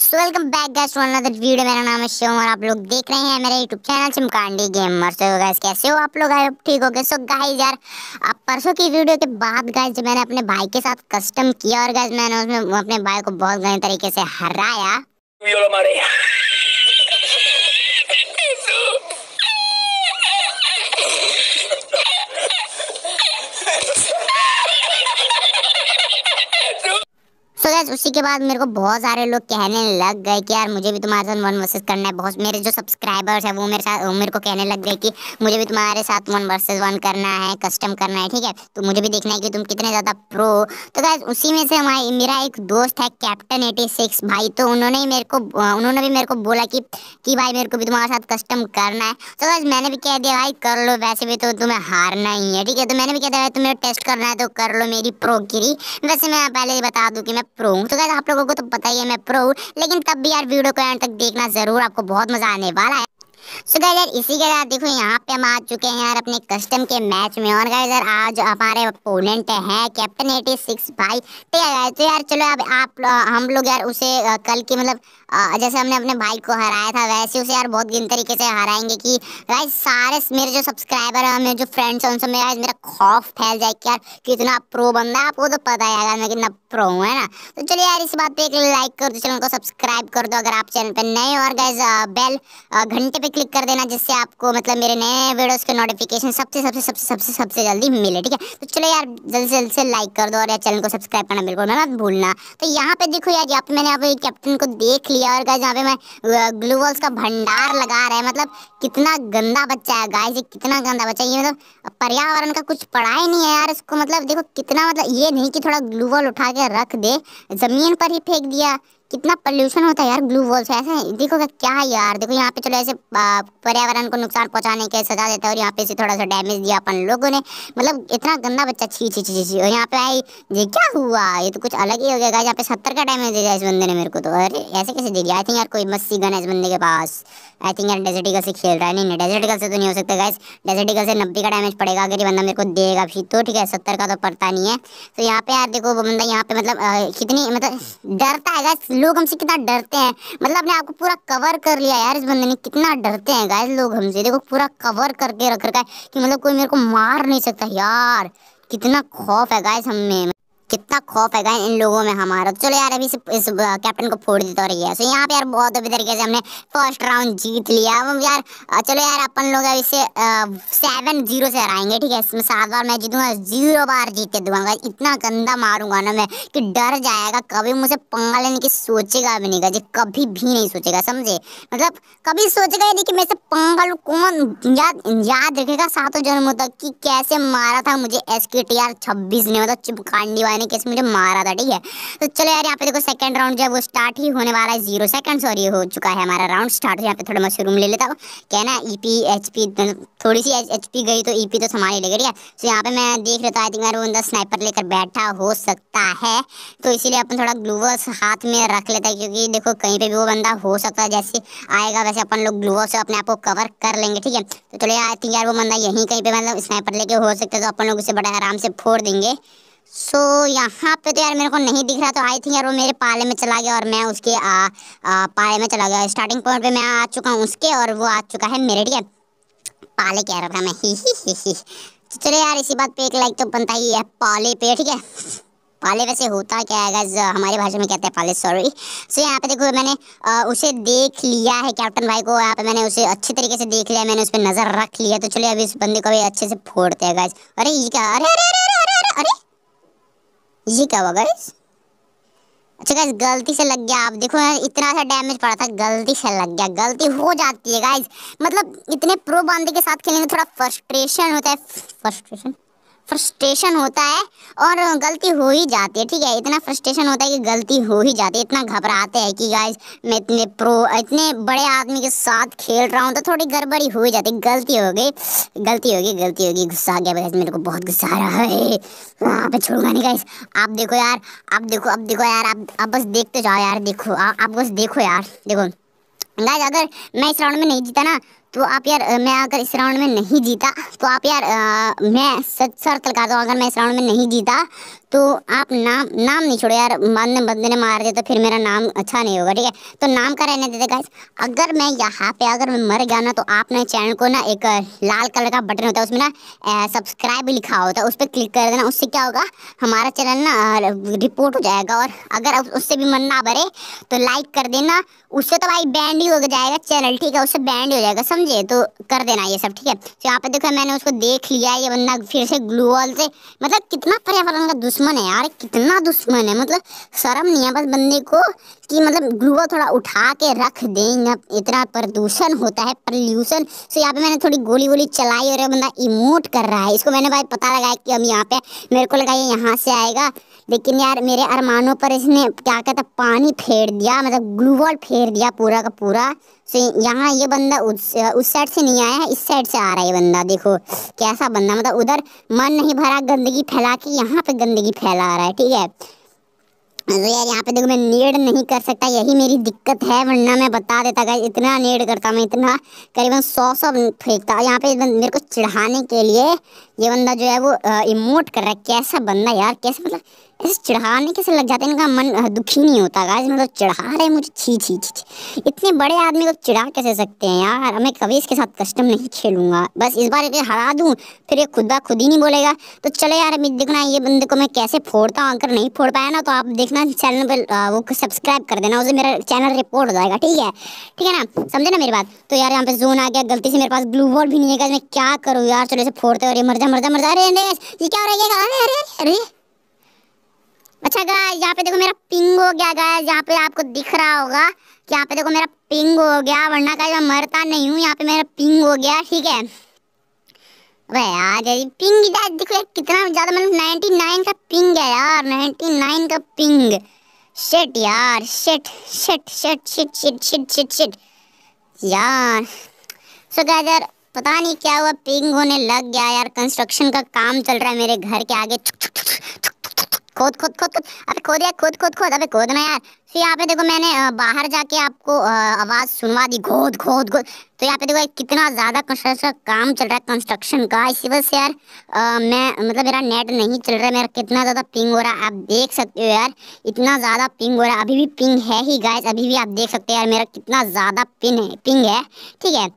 so welcome back guys to another video मेरा नाम है शिवम और आप लोग देख रहे हैं मेरे यूट्यूब चैनल चिमकांडी गेमर सो गाइस कैसे हो आप लोग आप ठीक हो गए सो गाइस यार अब परसों की वीडियो के बाद गाइस जब मैंने अपने भाई के साथ कस्टम किया और गाइस मैंने उसमें अपने भाई को बहुत गलत तरीके से हराया सो so गैस उसी के बाद मेरे को बहुत सारे लोग कहने लग गए कि यार मुझे भी तुम्हारे साथ वन वर्सेस करना है बहुत मेरे जो सब्सक्राइबर्स हैं वो मेरे साथ वो मेरे को कहने लग गए कि मुझे भी तुम्हारे साथ वन वर्सेस वन करना है कस्टम करना है ठीक है तो मुझे भी देखना है कि तुम कितने ज़्यादा प्रो तो गैस उसी में से हमारे मेरा एक दोस्त है कैप्टन एटी सिक्स भाई तो उन्होंने ही मेरे को उन्होंने भी मेरे को बोला कि कि भाई मेरे को भी तुम्हारे साथ कस्टम करना है तो गैस मैंने भी कह दिया भाई कर लो वैसे भी तो तुम्हें हारना ही है ठीक है तो मैंने भी कह दिया भाई तुम्हें टेस्ट करना है तो कर लो मेरी प्रो गिरी वैसे मैं पहले ही बता दूँ कि मैं प्रो हूँ तो गैस आप लोगों को तो पता ही है मैं प्रो हूँ लेकिन तब भी यार वीडियो को एंड तक देखना ज़रूर आपको बहुत मज़ा आने वाला है सो so यार इसी के साथ देखो यहाँ पे हम आ चुके हैं यार अपने कस्टम के मैच में और गाइस यार आज हमारे अपोनेंट हैं कैप्टन 86 सिक्स भाई तो यार तो चलो अब आप हम लोग यार उसे कल की मतलब जैसे हमने अपने भाई को हराया था वैसे उसे यार बहुत गिन तरीके से हराएंगे कि गाइस सारे मेरे जो सब्सक्राइबर हैं मेरे जो फ्रेंड्स हैं उनसे मेरा मेरा खौफ फैल जाए कि यार कितना प्रो बंदा है आपको तो पता है यार मैं कितना प्रो हूँ है ना तो चलिए यार इस बात पर एक लाइक कर दो चैनल को सब्सक्राइब कर दो अगर आप चैनल पर नए और गाइज बेल घंटे पे क्लिक कर देना जिससे आपको मतलब मेरे नए वीडियोज़ के नोटिफिकेशन सबसे सबसे सबसे सबसे सबसे जल्दी मिले ठीक है तो चलो यार जल्दी से जल्दी से लाइक कर दो और यार चैनल को सब्सक्राइब करना बिल्कुल मत भूलना तो यहाँ पे देखो यार यहाँ पर मैंने अब कैप्टन को देख लिया दिया और गाइज यहाँ पे मैं ग्लू वॉल्स का भंडार लगा रहा है मतलब कितना गंदा बच्चा है गाय ये कितना गंदा बच्चा है ये मतलब पर्यावरण का कुछ पढ़ा ही नहीं है यार इसको मतलब देखो कितना मतलब ये नहीं कि थोड़ा ग्लू वॉल उठा के रख दे ज़मीन पर ही फेंक दिया कितना पॉल्यूशन होता है यार ग्लू वॉल से ऐसे देखो क्या है यार देखो यहाँ पे चलो ऐसे पर्यावरण को नुकसान पहुँचाने के सजा देता है और यहाँ पे इसे थोड़ा सा डैमेज दिया अपन लोगों ने मतलब इतना गंदा बच्चा छी छी छी छी और यहाँ पे आई ये क्या हुआ ये तो कुछ अलग ही हो गया यहाँ पे सत्तर का डैमेज दे दिया इस बंदे ने मेरे को तो अरे ऐसे कैसे दे दिया आई थिंक यार कोई मस्सी गन है इस बंदे के पास आई थिंक यार डेजर्ट ईगल से खेल रहा है नहीं नहीं डेजर्ट ईगल से तो नहीं हो सकता गाइस डेजर्ट ईगल से नब्बे का डैमेज पड़ेगा अगर ये बंदा मेरे को देगा फिर तो ठीक है सत्तर का तो पड़ता नहीं है तो यहाँ पे यार देखो वो बंदा यहाँ पे मतलब कितनी मतलब डरता है गाइस लोग हमसे कितना डरते हैं मतलब अपने आपको पूरा कवर कर लिया यार इस बंदे ने कितना डरते हैं गाइस लोग हमसे देखो पूरा कवर करके रख रखा है कि मतलब कोई मेरे को मार नहीं सकता यार कितना खौफ है गाइस हमें कितना खौफ है इन लोगों में हमारा चलो यार अभी इस, कैप्टन को फोड़ देता रही है सो यहाँ पे यार बहुत अभी तरीके से हमने फर्स्ट राउंड जीत लिया अब यार चलो यार अपन लोग अभी से सेवन जीरो से हराएंगे ठीक है इसमें सात बार मैं जीतूंगा जीरो बार जीत के दूंगा इतना गंदा मारूंगा ना मैं कि डर जाएगा कभी मुझे पंगा लेने की सोचेगा भी नहीं जी कभी भी नहीं सोचेगा समझे मतलब कभी सोचेगा ही नहीं कि मैं से पंगा लू कौन याद याद रखेगा सातों जन्मों तक कि कैसे मारा था मुझे एस के टी आर छब्बीस ने मतलब चिपकांडी वाले यानी कि इसमें मुझे मारा था ठीक है तो चलो यार यहाँ पे देखो सेकंड राउंड जो है वो स्टार्ट ही होने वाला है जीरो सेकंड और ये हो चुका है हमारा राउंड स्टार्ट तो यहाँ पे थोड़ा मशरूम ले लेता हूँ क्या ना ई पी एच पी थोड़ी सी एच पी गई तो ई e पी तो संभाल ही लेगा ठीक है तो यहाँ पे मैं देख लेता आई थिंक मेरा बंदा स्नाइपर लेकर बैठा हो सकता है तो इसीलिए अपन थोड़ा ग्लूवस हाथ में रख लेता है क्योंकि देखो कहीं पर भी वो बंदा हो सकता है जैसे आएगा वैसे अपन लोग ग्लूवस से अपने आप को कवर कर लेंगे ठीक है तो चलो यार आई थिंक यार वो बंदा यहीं कहीं पर मतलब स्नाइपर लेके हो सकता है तो अपन लोग उसे बड़ा आराम से फोड़ देंगे सो so, यहाँ पे तो यार मेरे को नहीं दिख रहा तो आई थिंक यार वो मेरे पाले में चला गया और मैं उसके आ, आ, पाले में चला गया स्टार्टिंग पॉइंट पे मैं आ चुका हूँ उसके और वो आ चुका है मेरे ठीक है पाले कह रहा था मैं ही ही ही ही तो चलो यार इसी बात पे एक लाइक तो बनता ही है पाले पे ठीक है पाले वैसे होता क्या है गज हमारे भाषा में कहते हैं पाले सॉरी सो यहाँ पे देखो मैंने आ, उसे देख लिया है कैप्टन भाई को यहाँ पे मैंने उसे अच्छे तरीके से देख लिया मैंने उस पर नज़र रख लिया तो चलिए अभी इस बंदे को भी अच्छे से फोड़ते हैं गज अरे ये क्या अरे अरे अरे अरे अरे, अरे, अरे ये क्या हुआ गाइस अच्छा गाइस गलती से लग गया आप देखो यार इतना सा डैमेज पड़ा था गलती से लग गया गलती हो जाती है गाइस मतलब इतने प्रो बंदे के साथ खेलने में थोड़ा फ्रस्ट्रेशन होता है फ्रस्ट्रेशन फ्रस्ट्रेशन होता है और गलती हो ही जाती है ठीक है इतना फ्रस्ट्रेशन होता है कि गलती हो ही जाती है इतना घबराते हैं कि गाइज मैं इतने प्रो इतने बड़े आदमी के साथ खेल रहा हूँ तो थोड़ी गड़बड़ी हो ही जाती है गलती हो गई गलती होगी गलती होगी गुस्सा आ गया मेरे को बहुत गुस्सा आ रहा है वहाँ पर छोड़ूंगा नहीं गाइज आप देखो यार आप देखो अब देखो यार आप आप बस देखते जाओ यार देखो आप बस देखो यार देखो गाइज अगर मैं इस राउंड में नहीं जीता ना तो आप यार मैं अगर इस राउंड में नहीं जीता तो आप यार आ, मैं सर तलकार दूँ अगर मैं इस राउंड में नहीं जीता तो आप नाम नाम नहीं छोड़ो यार मन बंदे ने मार दिया तो फिर मेरा नाम अच्छा नहीं होगा ठीक है तो नाम का रहने देते गाइस अगर मैं यहाँ पे अगर मैं मर गया ना तो आपने चैनल को ना एक लाल कलर का बटन होता है उसमें ना सब्सक्राइब लिखा होता है उस पर क्लिक कर देना उससे क्या होगा हमारा चैनल ना रिपोर्ट हो जाएगा और अगर उससे भी मन ना भरे तो लाइक कर देना उससे तो भाई बैंड ही हो जाएगा चैनल ठीक है उससे बैंड हो जाएगा समझे तो कर देना ये सब ठीक है तो यहाँ पे देखो मैंने उसको देख लिया ये बंदा फिर से ग्लू वॉल से मतलब कितना पर्यावरण का दुश्मन दुश्मन है यार कितना दुश्मन है मतलब शर्म नहीं है बस बंदे को कि मतलब ग्लूवल थोड़ा उठा के रख दें इतना प्रदूषण होता है पल्यूशन सो यहाँ पे मैंने थोड़ी गोली गोली चलाई और बंदा इमोट कर रहा है इसको मैंने भाई पता लगाया कि हम यहाँ पे मेरे को लगा ये यहाँ से आएगा लेकिन यार मेरे अरमानों पर इसने क्या कहता पानी फेर दिया मतलब ग्लू वॉल फेर दिया पूरा का पूरा सो यहाँ ये बंदा उस उस साइड से नहीं आया है इस साइड से आ रहा है ये बंदा देखो कैसा बंदा मतलब उधर मन नहीं भरा गंदगी फैला के यहाँ पे गंदगी फैला रहा है ठीक है तो यार यहाँ पे देखो मैं नेड नहीं कर सकता यही मेरी दिक्कत है वरना मैं बता देता गाइस इतना नेड करता मैं इतना करीबन सौ सौ फेंकता यहाँ पे मेरे को चढ़ाने के लिए ये बंदा जो है वो इमोट कर रहा है कैसा बंदा यार कैसे मतलब ऐसे चढ़ाने कैसे लग जाते हैं इनका मन दुखी नहीं होता गाइस मतलब चढ़ा रहे मुझे छी छी छी इतने बड़े आदमी को चढ़ा कैसे सकते हैं यार मैं कभी इसके साथ कस्टम नहीं खेलूंगा बस इस बार इसे हरा दूँ फिर ये खुद खुद ही नहीं बोलेगा तो चले यार अभी देखना ये बंदे को मैं कैसे फोड़ता हूँ अगर नहीं फोड़ पाया ना तो आप देखना चैनल पर वो सब्सक्राइब कर देना उसे मेरा चैनल रिपोर्ट हो जाएगा ठीक है ठीक है ना समझे ना मेरी बात तो यार यहाँ पे जोन आ गया गलती से मेरे पास ग्लू बॉल भी नहीं है मैं क्या करूँ यार चलो इसे फोड़ते और ये मर जा मरदा मरदा मर जा अरे ये क्या हो रहा है अरे अरे अरे अच्छा गाइस यहाँ पे देखो मेरा पिंग हो गया गाइस यहाँ पे आपको दिख रहा होगा कि यहाँ पे देखो मेरा पिंग हो गया वरना गाइस मैं मरता नहीं हूँ यहाँ पे मेरा पिंग हो गया ठीक है अबे यार ये पिंग गाइस देखो यार कितना ज़्यादा मतलब 99 का पिंग है यार 99 का पिंग शिट यार shit shit shit shit shit shit shit shit यार सो so, गाइस यार पता नहीं क्या हुआ पिंग होने लग गया यार कंस्ट्रक्शन का काम चल रहा है मेरे घर के आगे खोद खोद खोद खोद अबे खोद यार खोद खोद खोद अबे खोद ना यार तो यहाँ पे देखो मैंने बाहर जाके आपको आवाज़ सुनवा दी खोद खोद खोद तो यहाँ पे देखो कितना ज़्यादा कंस्ट्रक्शन का काम चल रहा है कंस्ट्रक्शन का इसी वजह से यार मैं मतलब मेरा नेट नहीं चल रहा है मेरा कितना ज़्यादा पिंग हो रहा है आप देख सकते हो यार इतना ज़्यादा पिंग हो रहा है अभी भी पिंग है ही गाय अभी भी आप देख सकते हो यार मेरा कितना ज़्यादा पिन है पिंग है ठीक है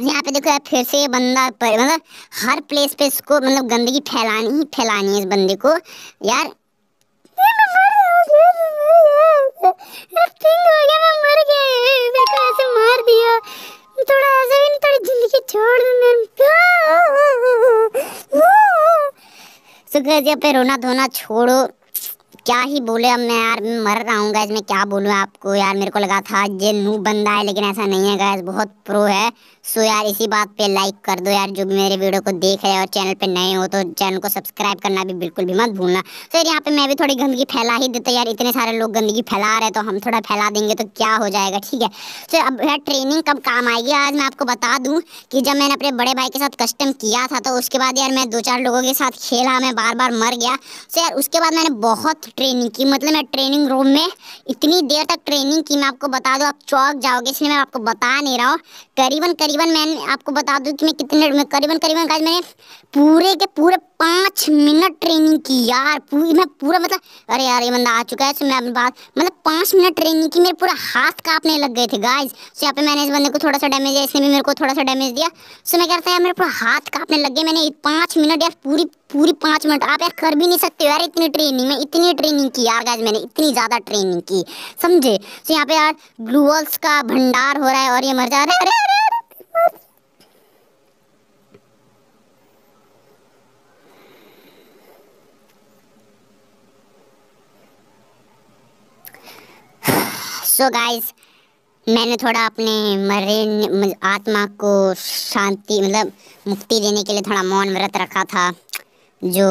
यहाँ पे देखो यार फिर से ये बंदा पर मतलब हर प्लेस पे इसको मतलब गंदगी फैलानी ही फैलानी है इस बंदे को यार यहाँ पे रोना धोना छोड़ो क्या ही बोले अब मैं यार मर रहा हूँ गैस मैं क्या बोलूँ आपको यार मेरे को लगा था ये नू बंदा है लेकिन ऐसा नहीं है गैस बहुत प्रो है सो यार इसी बात पे लाइक कर दो यार जो भी मेरे वीडियो को देख रहे हो और चैनल पे नए हो तो चैनल को सब्सक्राइब करना भी बिल्कुल भी मत भूलना तो यार यहाँ पे मैं भी थोड़ी गंदगी फैला ही देता यार इतने सारे लोग गंदगी फैला रहे तो हम थोड़ा फैला देंगे तो क्या हो जाएगा ठीक है तो अब यार ट्रेनिंग कब काम आएगी आज मैं आपको बता दूँ कि जब मैंने अपने बड़े भाई के साथ कस्टम किया था तो उसके बाद यार मैं दो चार लोगों के साथ खेला मैं बार बार मर गया तो यार उसके बाद मैंने बहुत ट्रेनिंग की मतलब मैं ट्रेनिंग रूम में इतनी देर तक ट्रेनिंग की मैं आपको बता दूँ आप चौक जाओगे इसलिए मैं आपको बता नहीं रहा हूँ करीबन करीबन मैंने आपको बता दूं कि मैं कितने करीबन करीबन मैंने पूरे के पूरे पाँच मिनट ट्रेनिंग की यार पूरी मैं पूरा मतलब अरे यार ये बंदा आ चुका है सो मैं अपनी बात मतलब पाँच मिनट ट्रेनिंग की मेरे पूरा हाथ कांपने लग गए थे गाइस सो यहाँ पे मैंने इस बंदे को थोड़ा सा डैमेज दिया इसने भी मेरे को थोड़ा सा डैमेज दिया सो मैं कहता यार मेरे पूरा हाथ कांपने लग गए मैंने पाँच मिनट यार पूरी पूरी पाँच मिनट आप यार कर भी नहीं सकते यार इतनी ट्रेनिंग में इतनी ट्रेनिंग की यार गाइज मैंने इतनी ज़्यादा ट्रेनिंग की समझे सो यहाँ पे यार ग्लूवल्स का भंडार हो रहा है और ये मर जा रहा है अरे सो so गाइस मैंने थोड़ा अपने मरे आत्मा को शांति मतलब मुक्ति देने के लिए थोड़ा मौन व्रत रखा था जो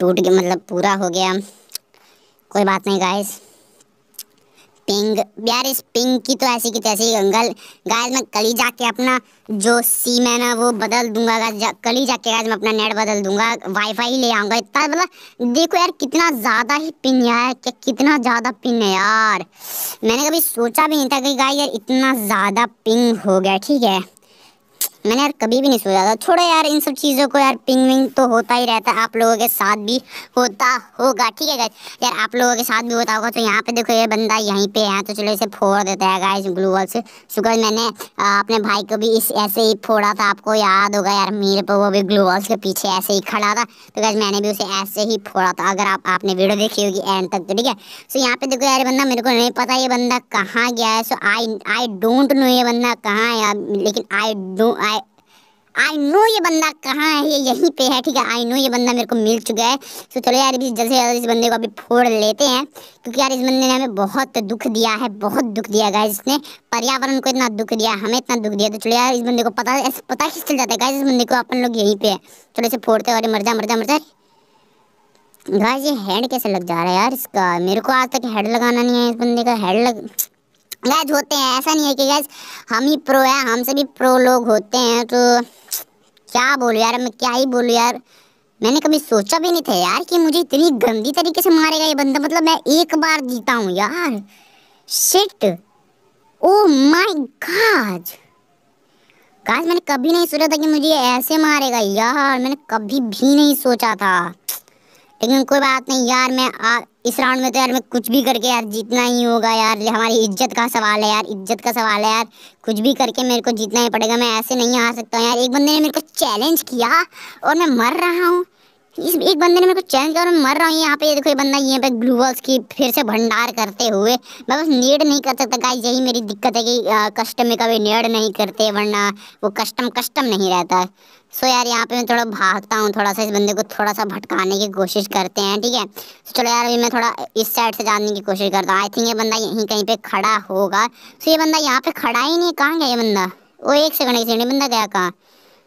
टूट गया मतलब पूरा हो गया कोई बात नहीं गाइस पिंग यार इस पिंग की तो ऐसी की तैसी गंगल गाय मैं कली जाके अपना जो सी है ना वो बदल दूंगा कली जा ही जाके गाइस मैं अपना नेट बदल दूंगा वाईफाई ले आऊंगा इतना मतलब देखो यार कितना ज़्यादा ही पिन यार क्या कितना ज़्यादा पिन है यार मैंने कभी सोचा भी नहीं था कि गाय यार इतना ज़्यादा पिंग हो गया ठीक है मैंने यार कभी भी नहीं सोचा था छोड़ो यार इन सब चीज़ों को यार पिंग विंग तो होता ही रहता है आप लोगों के साथ भी होता होगा ठीक है गाइज यार आप लोगों के साथ भी होता होगा तो यहाँ पे देखो ये बंदा यहीं पे है तो चलो इसे फोड़ देता है गाइज ग्लू वॉल से शुक्र मैंने आ, अपने भाई को भी इस ऐसे ही फोड़ा था आपको याद होगा यार मेरे पर वो भी ग्लू वॉल्स के पीछे ऐसे ही खड़ा था तो गाइज मैंने भी उसे ऐसे ही फोड़ा था अगर आप आपने वीडियो देखी होगी एंड तक तो ठीक है सो यहाँ पे देखो यार बंदा मेरे को नहीं पता ये बंदा कहाँ गया है सो आई आई डोंट नो ये बंदा कहाँ है लेकिन आई डों आई नो ये बंदा कहाँ है ये यहीं पे है ठीक है आई नो ये बंदा मेरे को मिल चुका है तो चलो यार अभी जल्द से जल्द इस बंदे को अभी फोड़ लेते हैं क्योंकि यार इस बंदे ने हमें बहुत दुख दिया है बहुत दुख दिया गाय इसने पर्यावरण को इतना दुख दिया हमें इतना दुख दिया तो चलो यार इस बंदे को पता ऐसे पता ही चल जाता है गाय इस बंदे को अपन लोग यहीं पे है चलो इसे फोड़ते जा अरे जा मर जा गाय ये हेड कैसे लग जा रहा है यार इसका मेरे को आज तक हेड लगाना नहीं है इस बंदे का हेड लग गैज होते हैं ऐसा नहीं है कि गैज हम ही प्रो है हमसे भी प्रो लोग होते हैं तो क्या बोलूँ यार मैं क्या ही बोलूँ यार मैंने कभी सोचा भी नहीं था यार कि मुझे इतनी गंदी तरीके से मारेगा ये बंदा मतलब मैं एक बार जीता हूँ यार शिट ओ माई गाज गाज मैंने कभी नहीं सोचा था कि मुझे ऐसे मारेगा यार मैंने कभी भी नहीं सोचा था लेकिन कोई बात नहीं यार मैं आ, इस राउंड में तो यार मैं कुछ भी करके यार जीतना ही होगा यार हमारी इज्जत का सवाल है यार इज्जत का सवाल है यार कुछ भी करके मेरे को जीतना ही पड़ेगा मैं ऐसे नहीं हार सकता यार एक बंदे ने मेरे को चैलेंज किया और मैं मर रहा हूँ इस एक बंदे ने मेरे को चैलेंज किया और मैं मर रहा हूँ यहाँ पे ये देखो ये बंदा यहाँ पे ग्लू बॉल्स की फिर से भंडार करते हुए मैं बस नेड नहीं कर सकता गाइस यही मेरी दिक्कत है कि कस्टम में कभी नेड नहीं करते वरना वो कस्टम कस्टम नहीं रहता सो यार यहाँ पे मैं थोड़ा भागता हूँ थोड़ा सा इस बंदे को थोड़ा सा भटकाने की कोशिश करते हैं ठीक है सो चलो यार अभी मैं थोड़ा इस साइड से जाने की कोशिश करता हूँ आई थिंक ये बंदा यहीं कहीं पर खड़ा होगा सो ये बंदा यहाँ पे खड़ा ही नहीं कहाँ गया ये बंदा वो एक सेकंड एक सेकंड बंदा गया कहाँ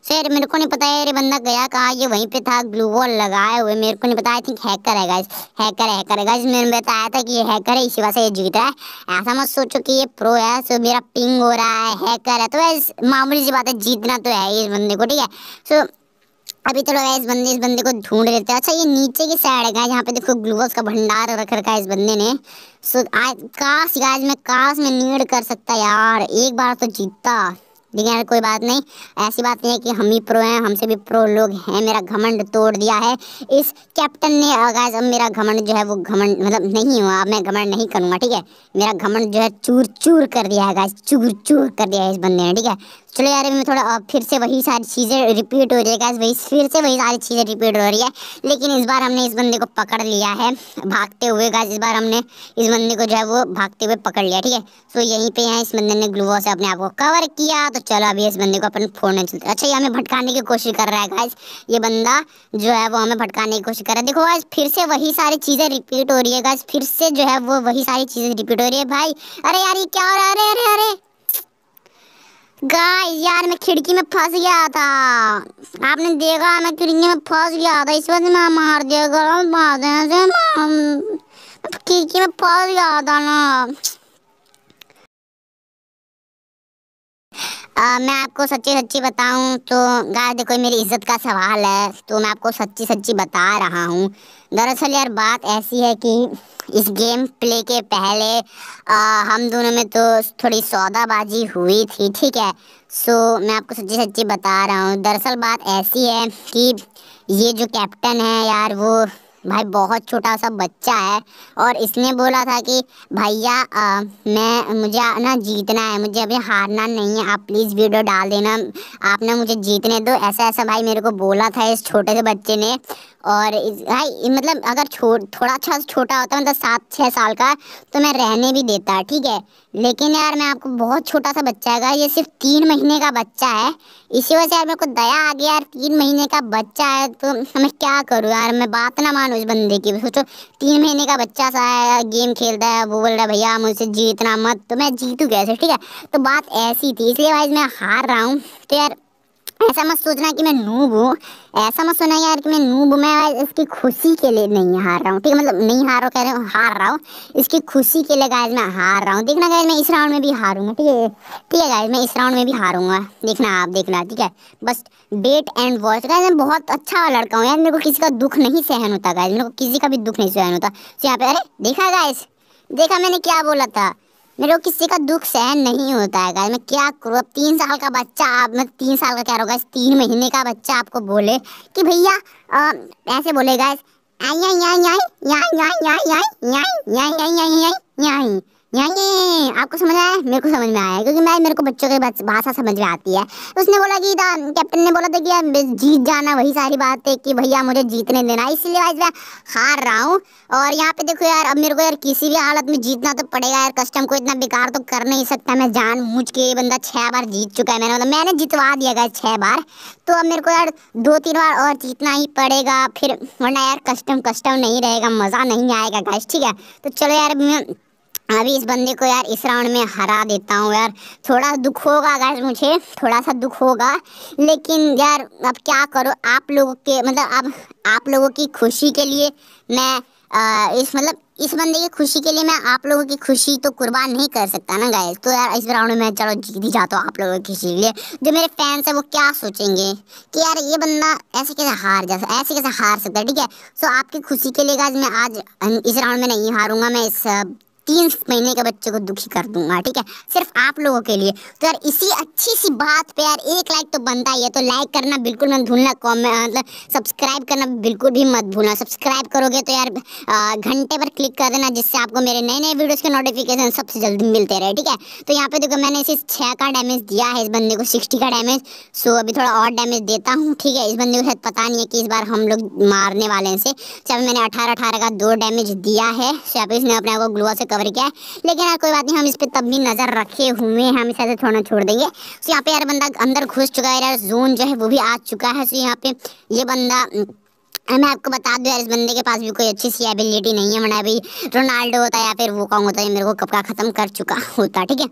सर मेरे को नहीं पता है अरे बंदा गया कहा ये वहीं पे था ग्लू वॉल लगाए हुए मेरे को नहीं पता आई थिंक हैकर है गाइज हैकर है हैकर है गाइज मैंने बताया था कि ये हैकर है इसी वजह से ये जीत रहा है ऐसा मत सोचो कि ये प्रो है सो मेरा पिंग हो रहा है हैकर है तो वैस मामूली सी बात है जीतना तो है इस बंदे को ठीक है सो अभी चलो तो इस बंदे इस बंदे को ढूंढ लेते हैं अच्छा ये नीचे की साइड है यहाँ पे देखो ग्लूकोज का भंडार रख रखा है इस बंदे ने सो आज काश गाइज मैं काश में नीड कर सकता यार एक बार तो जीतता लेकिन यार कोई बात नहीं ऐसी बात नहीं है कि हम ही प्रो हैं हमसे भी प्रो लोग हैं मेरा घमंड तोड़ दिया है इस कैप्टन ने गाइस अब मेरा घमंड जो है वो घमंड मतलब नहीं हुआ अब मैं घमंड नहीं करूँगा ठीक है मेरा घमंड जो है चूर चूर कर दिया है गाइस चूर चूर कर दिया है इस बंदे ने ठीक है चलो यार मैं थोड़ा फिर से वही सारी चीज़ें रिपीट हो रही है गाइस वही फिर से वही सारी चीज़ें रिपीट हो रही है लेकिन इस बार हमने इस बंदे को पकड़ लिया है भागते हुए गाइस इस बार हमने इस बंदे को जो है वो भागते हुए पकड़ लिया ठीक है सो यहीं पे यहाँ इस बंदे ने ग्लूवो से अपने आप को कवर किया तो चलो अभी इस बंदे को अपन फोड़ने चलते अच्छा ये हमें भटकाने की कोशिश कर रहा है गाइज ये बंदा जो है वो हमें भटकाने की कोशिश कर रहा है देखो आज फिर से वही सारी चीज़ें रिपीट हो रही है गाइज फिर से जो है वो वही सारी चीज़ें रिपीट हो रही है भाई अरे यार ये क्या हो रहा है अरे अरे अरे गाइस यार मैं खिड़की में फंस गया था आपने देखा मैं खिड़की में फंस गया था इस वजह मैं मार दिया गलत खिड़की में फंस गया था ना आ, मैं आपको सच्ची सच्ची बताऊं तो गाय देखो मेरी इज्जत का सवाल है तो मैं आपको सच्ची सच्ची बता रहा हूं दरअसल यार बात ऐसी है कि इस गेम प्ले के पहले आ, हम दोनों में तो थोड़ी सौदाबाजी हुई थी ठीक है सो मैं आपको सच्ची सच्ची बता रहा हूँ दरअसल बात ऐसी है कि ये जो कैप्टन है यार वो भाई बहुत छोटा सा बच्चा है और इसने बोला था कि भैया मैं मुझे ना जीतना है मुझे अभी हारना नहीं है आप प्लीज़ वीडियो डाल देना आप ना मुझे जीतने दो ऐसा ऐसा भाई मेरे को बोला था इस छोटे से बच्चे ने और इस भाई मतलब अगर छो थोड़ा सा अच्छा छोटा होता मतलब सात छः साल का तो मैं रहने भी देता ठीक है लेकिन यार मैं आपको बहुत छोटा सा बच्चा है ये सिर्फ तीन महीने का बच्चा है इसी वजह से यार मेरे को दया आ गया यार तीन महीने का बच्चा है तो मैं क्या करूँ यार मैं बात ना मानूँ उस बंदे की सोचो तीन महीने का बच्चा सा है गेम खेलता है वो बोल रहा है भैया मुझसे जीतना मत तो मैं जीतूँ कैसे ठीक है तो बात ऐसी थी इसलिए भाई मैं हार रहा हूँ तो यार ऐसा मत सोचना कि मैं नूब हूँ ऐसा मत सोचना यार कि मैं नूब हूँ मैं इसकी खुशी के लिए नहीं हार रहा हूँ ठीक है मतलब नहीं हार रहा कह रहे हो हार रहा हूँ इसकी खुशी के लिए गाइज मैं हार रहा हूँ देखना गायज मैं इस राउंड में भी हारूंगा ठीक है ठीक है गाइज मैं इस राउंड में भी हारूंगा देखना आप देखना ठीक है बस बेट एंड वॉच गाइज मैं बहुत अच्छा लड़का हूँ यार मेरे को किसी का दुख नहीं सहन होता गायज मेरे को किसी का भी दुख नहीं सहन होता तो यहाँ पे अरे देखा गाइज देखा मैंने क्या बोला था मेरे को किसी का दुख सहन नहीं होता है गाइस मैं क्या करूँ अब तीन साल का बच्चा आप मैं तीन साल का क्या रहा गाइस तीन महीने का बच्चा आपको बोले कि भैया ऐसे बोले गाइस आई आई आई आई आई आई आई आई आई आई आई आई आई यहाँगे आपको समझ आया मेरे को समझ में आया क्योंकि मैं मेरे को बच्चों की भाषा समझ में आती है उसने बोला कि कैप्टन ने बोला था कि जीत जाना वही सारी बात है कि भैया मुझे जीतने देना इसलिए आज मैं हार रहा हूँ और यहाँ पे देखो यार अब मेरे को यार किसी भी हालत में जीतना तो पड़ेगा यार कस्टम को इतना बेकार तो कर नहीं सकता मैं जान मूझ के बंदा छः बार जीत चुका है मैंने मतलब मैंने जितवा दिया गया छः बार तो अब मेरे को यार दो तीन बार और जीतना ही पड़ेगा फिर वरना यार कस्टम कस्टम नहीं रहेगा मज़ा नहीं आएगा गैस ठीक है तो चलो यार मैं अभी इस बंदे को यार इस राउंड में हरा देता हूँ यार थोड़ा दुख होगा गाइस मुझे थोड़ा सा दुख होगा लेकिन यार अब क्या करो आप लोगों के मतलब अब आप लोगों की खुशी के लिए मैं आ, इस मतलब इस बंदे की खुशी के लिए मैं आप लोगों की खुशी तो कुर्बान नहीं कर सकता ना गाइस तो यार इस राउंड में चलो जीत ही जाता हूँ आप लोगों की खुशी के लिए जो मेरे फैंस हैं वो क्या सोचेंगे कि यार ये बंदा ऐसे कैसे हार जा ऐसे कैसे हार सकता है ठीक है सो आपकी खुशी के लिए गाइस मैं आज इस राउंड में नहीं हारूंगा मैं इस तीन महीने के बच्चे को दुखी कर दूंगा ठीक है सिर्फ आप लोगों के लिए तो यार इसी अच्छी सी बात पे यार एक लाइक तो बनता ही है तो लाइक करना बिल्कुल मत भूलना कॉमेंट मतलब सब्सक्राइब करना बिल्कुल भी मत भूलना सब्सक्राइब करोगे तो यार घंटे पर क्लिक कर देना जिससे आपको मेरे नए नए वीडियोज़ के नोटिफिकेशन सबसे जल्दी मिलते रहे ठीक है तो यहाँ पे देखो मैंने इसे छः का डैमेज दिया है इस बंदे को सिक्सटी का डैमेज सो अभी थोड़ा और डैमेज देता हूँ ठीक है इस बंदे को शायद पता नहीं है कि इस बार हम लोग मारने वाले हैं इसे चाहे मैंने अठारह अठारह का दो डैमेज दिया है शायद इसने अपने आप को ग्लोआ से कवर किया है लेकिन यार कोई बात नहीं हम इस पर तब भी नज़र रखे हुए हैं हम इसे ऐसे थोड़ा छोड़ देंगे तो यहाँ पे यार बंदा अंदर घुस चुका है यार जोन जो है वो भी आ चुका है सो यहाँ पे ये बंदा मैं आपको बता दूं यार इस बंदे के पास भी कोई अच्छी सी एबिलिटी नहीं है मैंने अभी रोनाल्डो होता है या फिर वो कौन होता है मेरे को कब का ख़त्म कर चुका होता ठीक है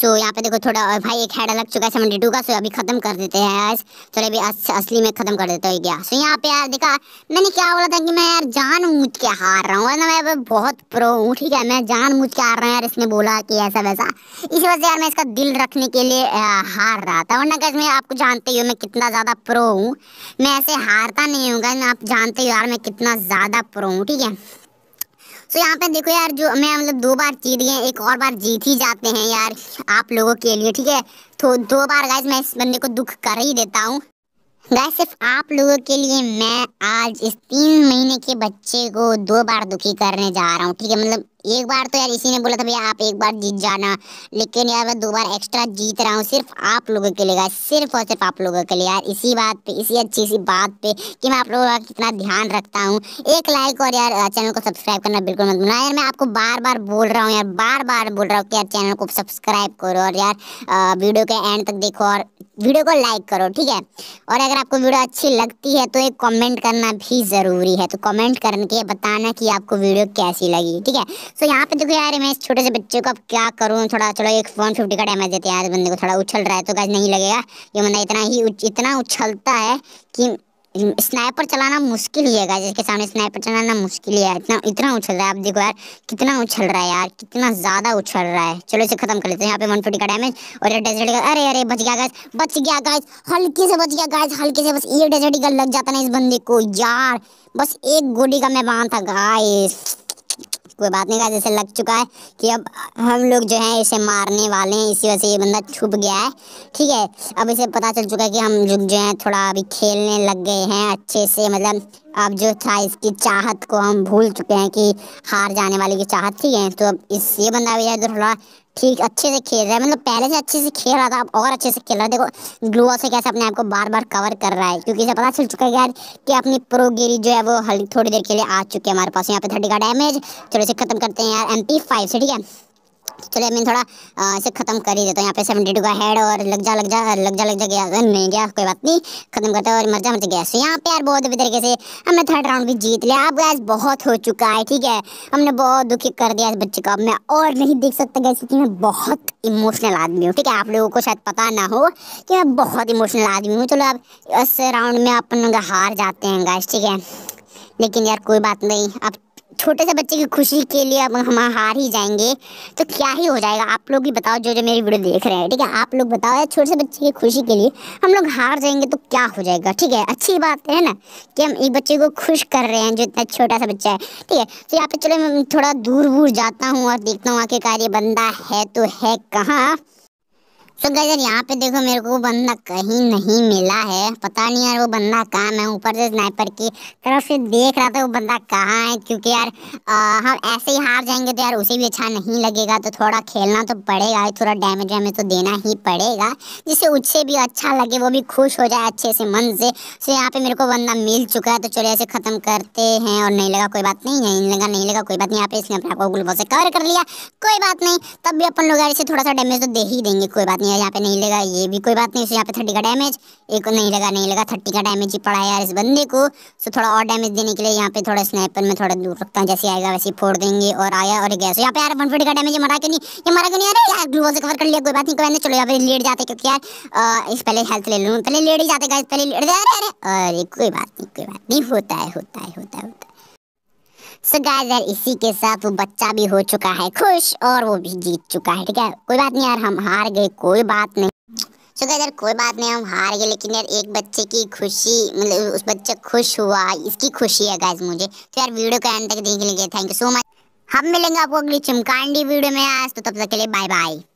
सो यहाँ पे देखो थोड़ा भाई एक हेड लग चुका है सेवेंटी टू का सो अभी ख़त्म कर देते हैं यार थोड़े अभी अस, असली में ख़त्म कर देते हो गया सो यहाँ पे यार देखा मैंने क्या बोला था कि मैं यार जान मूझ के हार रहा हूँ ना मैं बहुत प्रो हूँ ठीक है मैं जान मूझ के हार रहा हूँ यार इसने बोला कि ऐसा वैसा इस वजह से यार मैं इसका दिल रखने के लिए हार रहा था वरना कैसे मैं आपको जानते ही हो मैं कितना ज़्यादा प्रो हूँ मैं ऐसे हारता नहीं हूँ आप जानते हो यार मैं कितना ज़्यादा प्रो हूँ ठीक है तो so, यहाँ पे देखो यार जो मैं मतलब दो बार जीत गए एक और बार जीत ही जाते हैं यार आप लोगों के लिए ठीक है तो दो बार गाइज मैं इस बंदे को दुख कर ही देता हूँ वैसे सिर्फ आप लोगों के लिए मैं आज इस तीन महीने के बच्चे को दो बार दुखी करने जा रहा हूँ ठीक है मतलब एक बार तो यार इसी ने बोला था भैया आप एक बार जीत जाना लेकिन यार मैं दो बार एक्स्ट्रा जीत रहा हूँ सिर्फ आप लोगों के लिए गाइस सिर्फ और सिर्फ आप लोगों के लिए यार इसी बात पे इसी अच्छी सी बात पे कि मैं आप लोगों का कितना ध्यान रखता हूँ एक लाइक और यार चैनल को सब्सक्राइब करना बिल्कुल मत भूलना यार मैं आपको बार बार बोल रहा हूँ यार बार बार बोल रहा हूँ कि यार चैनल को सब्सक्राइब करो और यार वीडियो के एंड तक देखो और वीडियो को लाइक करो ठीक है और अगर आपको वीडियो अच्छी लगती है तो एक कमेंट करना भी ज़रूरी है तो कमेंट करके बताना कि आपको वीडियो कैसी लगी ठीक है सो यहाँ पे देखो यार मैं इस छोटे से बच्चे को अब क्या करूँ थोड़ा चलो एक वन फिफ्टी का डैमेज देते हैं यार बंदे को थोड़ा उछल रहा है तो गाज नहीं लगेगा ये बंदा इतना ही उच, इतना उछलता है कि स्नाइपर चलाना मुश्किल ही है जिसके सामने स्नाइपर चलाना मुश्किल ही है इतना इतना उछल रहा है आप देखो यार कितना उछल रहा है यार कितना ज़्यादा उछल रहा है चलो इसे खत्म कर लेते हैं यहाँ पे वन फोर्टी का डैमेज और ये डेजर्ट का अरे अरे बच गया गाइस बच गया गाइस हल्के से बच गया गाइस हल्के से बस ये डेजर्ट का लग जाता ना इस बंदे को यार बस एक गोली का मैं बांध था गाइस कोई बात नहीं कहा जैसे लग चुका है कि अब हम लोग जो है इसे मारने वाले हैं इसी वजह से ये बंदा छुप गया है ठीक है अब इसे पता चल चुका है कि हम लोग जो है थोड़ा अभी खेलने लग गए हैं अच्छे से मतलब अब जो था इसकी चाहत को हम भूल चुके हैं कि हार जाने वाले की चाहत ठीक है तो अब इस ये बंदा भी है थोड़ा ठीक अच्छे से खेल रहा है मतलब पहले से अच्छे से खेल रहा था अब और अच्छे से खेल रहा है देखो ग्लोअ से कैसे अपने आप को बार बार कवर कर रहा है क्योंकि इसे पता चल चुका है यार कि अपनी प्रो गिरी जो है वो हल्की थोड़ी देर के लिए आ चुकी है हमारे पास यहाँ पे थर्टी का डैमेज चलो इसे खत्म करते हैं यार एम से ठीक है चलिए मैं थोड़ा आ, इसे ख़त्म कर ही देता हूँ यहाँ पे सेवेंटी टू का हेड और लग जा लग जा लग जा लग जा गया नहीं गया कोई बात नहीं ख़त्म करता और मर जा मर जा गया सो यहाँ पे यार बहुत अभी तरीके से हमने थर्ड राउंड भी जीत लिया अब गैस बहुत हो चुका है ठीक है हमने बहुत दुखी कर दिया इस बच्चे को अब मैं और नहीं देख सकता गैस क्योंकि मैं बहुत इमोशनल आदमी हूँ ठीक है आप लोगों को शायद पता ना हो कि मैं बहुत इमोशनल आदमी हूँ चलो अब इस राउंड में अपन हार जाते हैं गैस ठीक है लेकिन यार कोई बात नहीं अब छोटे से बच्चे की खुशी के लिए अब हम हार ही जाएंगे तो क्या ही हो जाएगा आप लोग ही बताओ जो जो मेरी वीडियो देख रहे हैं ठीक है आप लोग बताओ यार छोटे से बच्चे की खुशी के लिए हम लोग हार जाएंगे तो क्या हो जाएगा ठीक है अच्छी बात है ना कि हम एक बच्चे को खुश कर रहे हैं जो इतना छोटा सा बच्चा है ठीक है तो यहाँ पे चलो मैं थोड़ा दूर दूर जाता हूँ और देखता हूँ आखिरकार ये बंदा है तो है कहाँ सो so यार यहाँ पे देखो मेरे को वो बंदा कहीं नहीं मिला है पता नहीं यार वो बंदा कहाँ मैं ऊपर से स्नाइपर की तरफ से देख रहा था वो बंदा कहाँ है क्योंकि यार आ, हम ऐसे ही हार जाएंगे तो यार उसे भी अच्छा नहीं लगेगा तो थोड़ा खेलना तो पड़ेगा थोड़ा डैमेज हमें तो देना ही पड़ेगा जिससे उससे भी अच्छा लगे वो भी खुश हो जाए अच्छे से मन से सो यहाँ पर मेरे को बंदा मिल चुका है तो चलो ऐसे ख़त्म करते हैं और नहीं लगा कोई बात नहीं नहीं लगा नहीं लगा कोई बात नहीं यहाँ पे इसने अपने आपको ग्लूबो से कवर कर लिया कोई बात नहीं तब भी अपन लोग यार इसे थोड़ा सा डैमेज तो दे ही देंगे कोई बात नहीं नहीं है यहाँ पे नहीं लगा ये भी कोई बात नहीं उसे यहाँ पे थर्टी का डैमेज एक नहीं लगा नहीं लगा थर्टी का डैमेज ही पड़ा है यार इस बंदे को सो थोड़ा और डैमेज देने के लिए यहाँ पे थोड़ा स्नैपर में थोड़ा दूर रखता हूँ जैसे आएगा वैसे फोड़ देंगे और आया और गया सो यहाँ पे यार वन का डैमेज मरा क्यों नहीं ये मरा क्यों नहीं अरे यार ग्लूवल से कवर कर लिया कोई बात नहीं कोई चलो यहाँ पे लेट जाते क्योंकि यार इस पहले हेल्थ ले लूँ पहले लेट ही जाते पहले लेट जा रहे अरे कोई बात नहीं कोई बात नहीं होता है होता है होता है होता है सो गाइस यार इसी के साथ वो बच्चा भी हो चुका है खुश और वो भी जीत चुका है ठीक है कोई बात नहीं यार हम हार गए कोई बात नहीं सो गाइस यार कोई बात नहीं हम हार गए लेकिन यार एक बच्चे की खुशी मतलब उस बच्चे खुश हुआ इसकी खुशी है गाइस मुझे तो यार वीडियो को एंड तक देखने के लिए थैंक यू सो मच हम मिलेंगे आपको अगली चमकांडी वीडियो में आज तो तब तक के लिए बाय बाय